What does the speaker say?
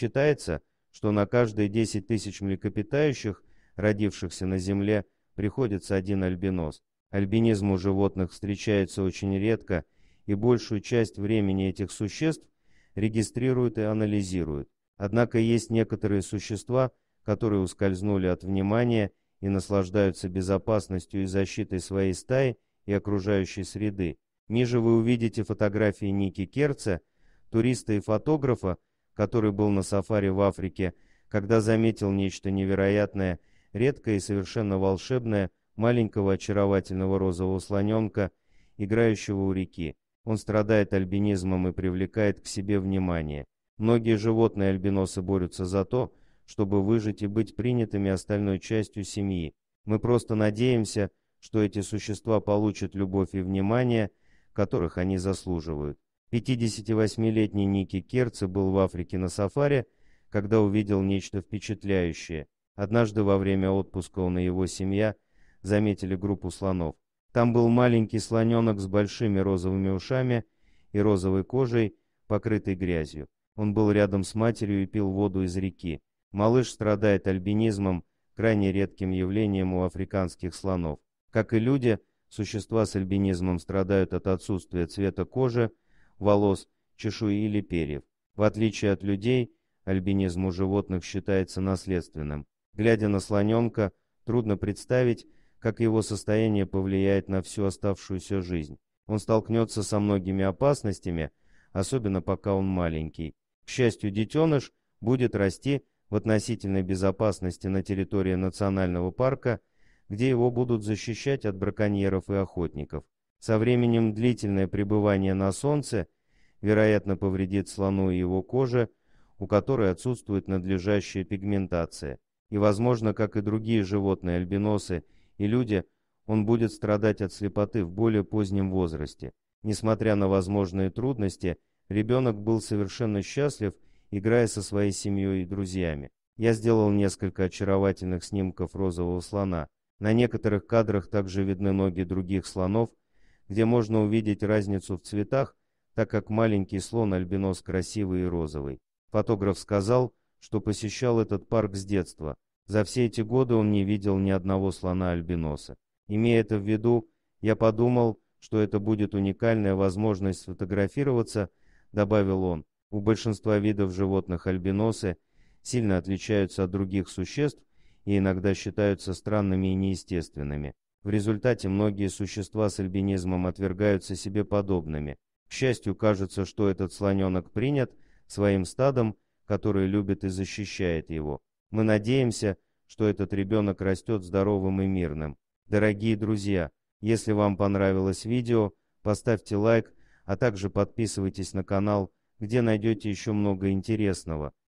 Считается, что на каждые 10 тысяч млекопитающих, родившихся на Земле, приходится один альбинос. Альбинизм у животных встречается очень редко, и большую часть времени этих существ регистрируют и анализируют. Однако есть некоторые существа, которые ускользнули от внимания и наслаждаются безопасностью и защитой своей стаи и окружающей среды. Ниже вы увидите фотографии Ники Керца, туриста и фотографа, который был на сафари в Африке, когда заметил нечто невероятное, редкое и совершенно волшебное, маленького очаровательного розового слоненка, играющего у реки. Он страдает альбинизмом и привлекает к себе внимание. Многие животные альбиносы борются за то, чтобы выжить и быть принятыми остальной частью семьи. Мы просто надеемся, что эти существа получат любовь и внимание, которых они заслуживают. 58-летний Ники Керце был в Африке на сафари, когда увидел нечто впечатляющее. Однажды во время отпуска он и его семья заметили группу слонов. Там был маленький слоненок с большими розовыми ушами и розовой кожей, покрытой грязью. Он был рядом с матерью и пил воду из реки. Малыш страдает альбинизмом, крайне редким явлением у африканских слонов. Как и люди, существа с альбинизмом страдают от отсутствия цвета кожи, волос, чешуи или перьев. В отличие от людей, альбинизм у животных считается наследственным. Глядя на слоненка, трудно представить, как его состояние повлияет на всю оставшуюся жизнь. Он столкнется со многими опасностями, особенно пока он маленький. К счастью, детеныш будет расти в относительной безопасности на территории национального парка, где его будут защищать от браконьеров и охотников. Со временем длительное пребывание на солнце, вероятно, повредит слону и его коже, у которой отсутствует надлежащая пигментация. И, возможно, как и другие животные, альбиносы и люди, он будет страдать от слепоты в более позднем возрасте. Несмотря на возможные трудности, ребенок был совершенно счастлив, играя со своей семьей и друзьями. Я сделал несколько очаровательных снимков розового слона. На некоторых кадрах также видны ноги других слонов, где можно увидеть разницу в цветах, так как маленький слон-альбинос красивый и розовый. Фотограф сказал, что посещал этот парк с детства. За все эти годы он не видел ни одного слона-альбиноса. Имея это в виду, я подумал, что это будет уникальная возможность сфотографироваться, добавил он. У большинства видов животных альбиносы сильно отличаются от других существ и иногда считаются странными и неестественными. В результате многие существа с альбинизмом отвергаются себе подобными. К счастью, кажется, что этот слоненок принят своим стадом, который любит и защищает его. Мы надеемся, что этот ребенок растет здоровым и мирным. Дорогие друзья, если вам понравилось видео, поставьте лайк, а также подписывайтесь на канал, где найдете еще много интересного.